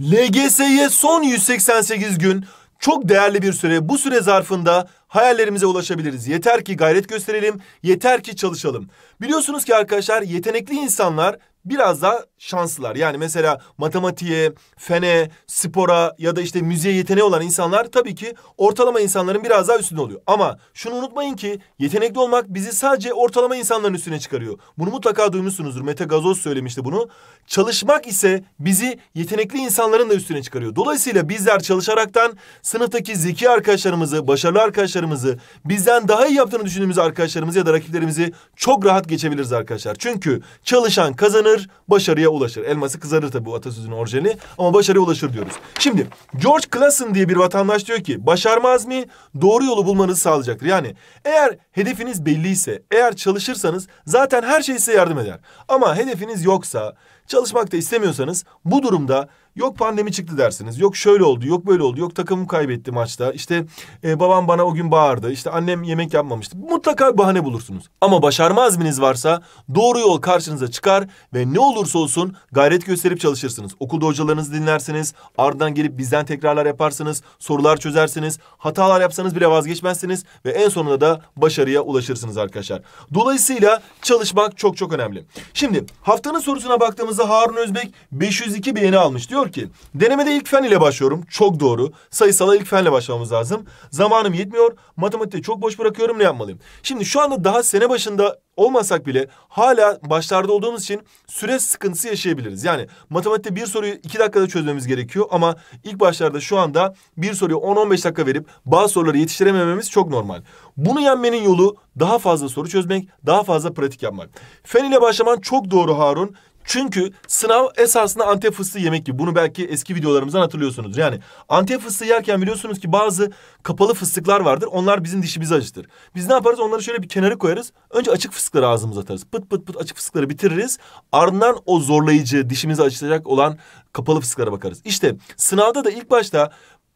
LGS'ye son 188 gün çok değerli bir süre. Bu süre zarfında hayallerimize ulaşabiliriz. Yeter ki gayret gösterelim, yeter ki çalışalım. Biliyorsunuz ki arkadaşlar yetenekli insanlar biraz daha şanslılar. Yani mesela matematiğe, fene, spora ya da işte müziğe yeteneği olan insanlar tabii ki ortalama insanların biraz daha üstünde oluyor. Ama şunu unutmayın ki yetenekli olmak bizi sadece ortalama insanların üstüne çıkarıyor. Bunu mutlaka duymuşsunuzdur. Mete Gazoz söylemişti bunu. Çalışmak ise bizi yetenekli insanların da üstüne çıkarıyor. Dolayısıyla bizler çalışaraktan sınıftaki zeki arkadaşlarımızı, başarılı arkadaşlarımızı, bizden daha iyi yaptığını düşündüğümüz arkadaşlarımızı ya da rakiplerimizi çok rahat geçebiliriz arkadaşlar. Çünkü çalışan kazanır kızarır, başarıya ulaşır. Elması kızarır tabii bu atasözünün orijinali ama başarıya ulaşır diyoruz. Şimdi George Clason diye bir vatandaş diyor ki başarmaz mı doğru yolu bulmanızı sağlayacaktır. Yani eğer hedefiniz belliyse, eğer çalışırsanız zaten her şey size yardım eder. Ama hedefiniz yoksa, çalışmak da istemiyorsanız bu durumda Yok pandemi çıktı dersiniz. Yok şöyle oldu, yok böyle oldu. Yok takımım kaybetti maçta. İşte e, babam bana o gün bağırdı. İşte annem yemek yapmamıştı. Mutlaka bahane bulursunuz. Ama başarma azminiz varsa doğru yol karşınıza çıkar ve ne olursa olsun gayret gösterip çalışırsınız. Okulda hocalarınızı dinlersiniz. Ardından gelip bizden tekrarlar yaparsınız. Sorular çözersiniz. Hatalar yapsanız bile vazgeçmezsiniz ve en sonunda da başarıya ulaşırsınız arkadaşlar. Dolayısıyla çalışmak çok çok önemli. Şimdi haftanın sorusuna baktığımızda Harun Özbek 502 beğeni almış. Diyor diyor ki denemede ilk fen ile başlıyorum. Çok doğru. Sayısala ilk fenle başlamamız lazım. Zamanım yetmiyor. Matematikte çok boş bırakıyorum ne yapmalıyım? Şimdi şu anda daha sene başında olmasak bile hala başlarda olduğumuz için süre sıkıntısı yaşayabiliriz. Yani matematikte bir soruyu iki dakikada çözmemiz gerekiyor ama ilk başlarda şu anda bir soruyu 10-15 dakika verip bazı soruları yetiştiremememiz çok normal. Bunu yenmenin yolu daha fazla soru çözmek, daha fazla pratik yapmak. Fen ile başlaman çok doğru Harun. Çünkü sınav esasında Antep fıstığı yemek gibi. Bunu belki eski videolarımızdan hatırlıyorsunuzdur. Yani Antep fıstığı yerken biliyorsunuz ki bazı kapalı fıstıklar vardır. Onlar bizim dişimizi acıtır. Biz ne yaparız? Onları şöyle bir kenara koyarız. Önce açık fıstıkları ağzımıza atarız. Pıt pıt pıt açık fıstıkları bitiririz. Ardından o zorlayıcı, dişimizi acıtacak olan kapalı fıstıklara bakarız. İşte sınavda da ilk başta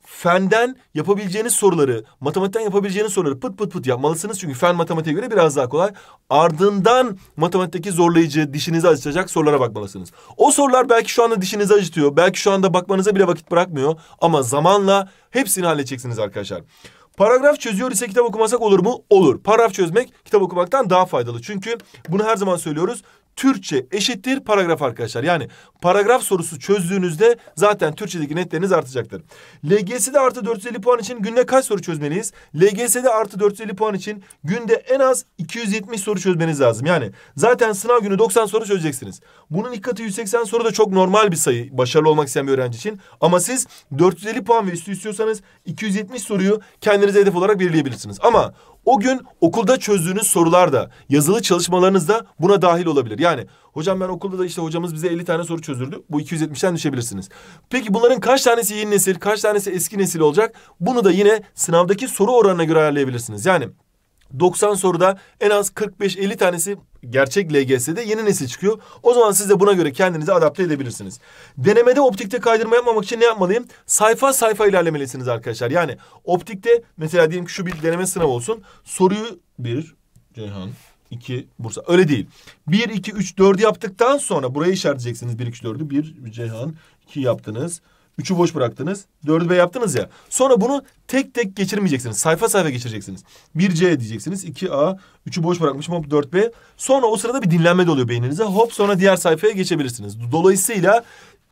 fenden yapabileceğiniz soruları, matematikten yapabileceğiniz soruları pıt pıt pıt yapmalısınız. Çünkü fen matematiğe göre biraz daha kolay. Ardından matematikteki zorlayıcı, dişinizi acıtacak sorulara bakmalısınız. O sorular belki şu anda dişinizi acıtıyor. Belki şu anda bakmanıza bile vakit bırakmıyor. Ama zamanla hepsini halledeceksiniz arkadaşlar. Paragraf çözüyor ise kitap okumasak olur mu? Olur. Paragraf çözmek kitap okumaktan daha faydalı. Çünkü bunu her zaman söylüyoruz. Türkçe eşittir paragraf arkadaşlar. Yani paragraf sorusu çözdüğünüzde zaten Türkçedeki netleriniz artacaktır. LGS'de artı 450 puan için günde kaç soru çözmeliyiz? LGS'de artı 450 puan için günde en az 270 soru çözmeniz lazım. Yani zaten sınav günü 90 soru çözeceksiniz. Bunun ilk 180 soru da çok normal bir sayı başarılı olmak isteyen bir öğrenci için. Ama siz 450 puan ve üstü istiyorsanız 270 soruyu kendinize hedef olarak belirleyebilirsiniz. Ama o gün okulda çözdüğünüz sorular da yazılı çalışmalarınızda buna dahil olabilir. Yani hocam ben okulda da işte hocamız bize 50 tane soru çözdürdü. Bu 270'ten düşebilirsiniz. Peki bunların kaç tanesi yeni nesil, kaç tanesi eski nesil olacak? Bunu da yine sınavdaki soru oranına göre ayarlayabilirsiniz. Yani 90 soruda en az 45-50 tanesi gerçek LGS'de yeni nesil çıkıyor. O zaman siz de buna göre kendinizi adapte edebilirsiniz. Denemede optikte kaydırma yapmamak için ne yapmalıyım? Sayfa sayfa ilerlemelisiniz arkadaşlar. Yani optikte mesela diyelim ki şu bir deneme sınavı olsun. Soruyu bir Ceyhan 2 Bursa. Öyle değil. 1 2 3 4 yaptıktan sonra burayı işaretleyeceksiniz 1 2 3 4'ü. 1 Ceyhan 2 yaptınız. Üçü boş bıraktınız. Dördü B yaptınız ya. Sonra bunu tek tek geçirmeyeceksiniz. Sayfa sayfa geçireceksiniz. Bir c diyeceksiniz. 2A. Üçü boş bırakmışım. Hop 4B. Sonra o sırada bir dinlenme de oluyor beyninize. Hop sonra diğer sayfaya geçebilirsiniz. Dolayısıyla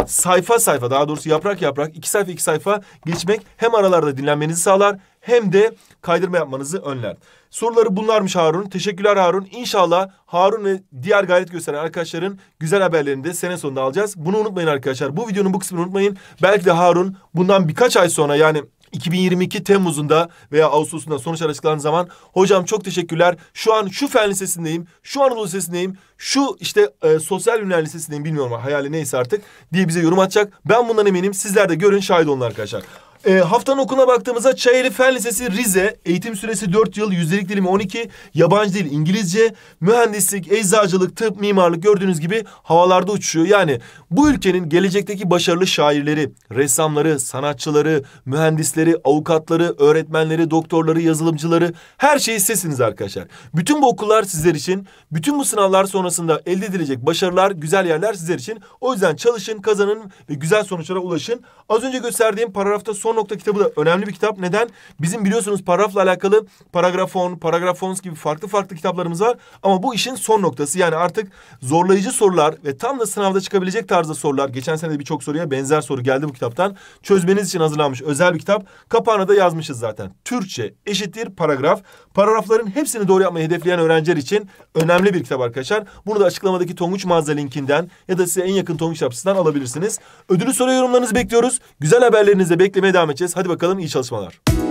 sayfa sayfa daha doğrusu yaprak yaprak iki sayfa iki sayfa geçmek hem aralarda dinlenmenizi sağlar hem de kaydırma yapmanızı önler. Soruları bunlarmış Harun. Teşekkürler Harun. İnşallah Harun ve diğer gayret gösteren arkadaşların güzel haberlerini de sene sonunda alacağız. Bunu unutmayın arkadaşlar. Bu videonun bu kısmını unutmayın. Belki de Harun bundan birkaç ay sonra yani 2022 Temmuz'unda veya Ağustos'unda sonuç açıklanan zaman hocam çok teşekkürler. Şu an şu fen lisesindeyim, şu Anadolu lisesindeyim, şu işte e, sosyal bilimler lisesindeyim bilmiyorum hayali neyse artık diye bize yorum atacak. Ben bundan eminim. Sizler de görün şahit olun arkadaşlar. E, haftanın okuluna baktığımızda Çayeli Fen Lisesi Rize. Eğitim süresi 4 yıl, yüzdelik dilimi 12, yabancı dil İngilizce, mühendislik, eczacılık, tıp, mimarlık gördüğünüz gibi havalarda uçuyor Yani bu ülkenin gelecekteki başarılı şairleri, ressamları, sanatçıları, mühendisleri, avukatları, öğretmenleri, doktorları, yazılımcıları her şeyi sizsiniz arkadaşlar. Bütün bu okullar sizler için, bütün bu sınavlar sonrasında elde edilecek başarılar, güzel yerler sizler için. O yüzden çalışın, kazanın ve güzel sonuçlara ulaşın. Az önce gösterdiğim paragrafta son Son nokta kitabı da önemli bir kitap. Neden? Bizim biliyorsunuz paragrafla alakalı paragrafon, paragrafons gibi farklı farklı kitaplarımız var. Ama bu işin son noktası. Yani artık zorlayıcı sorular ve tam da sınavda çıkabilecek tarzda sorular. Geçen sene de birçok soruya benzer soru geldi bu kitaptan. Çözmeniz için hazırlanmış özel bir kitap. Kapağına da yazmışız zaten. Türkçe eşittir paragraf. Paragrafların hepsini doğru yapmayı hedefleyen öğrenciler için önemli bir kitap arkadaşlar. Bunu da açıklamadaki Tonguç Mağaza linkinden ya da size en yakın Tonguç yapısından alabilirsiniz. Ödülü soru yorumlarınızı bekliyoruz. Güzel haberlerinizle beklemeye devam devam edeceğiz. Hadi bakalım iyi çalışmalar.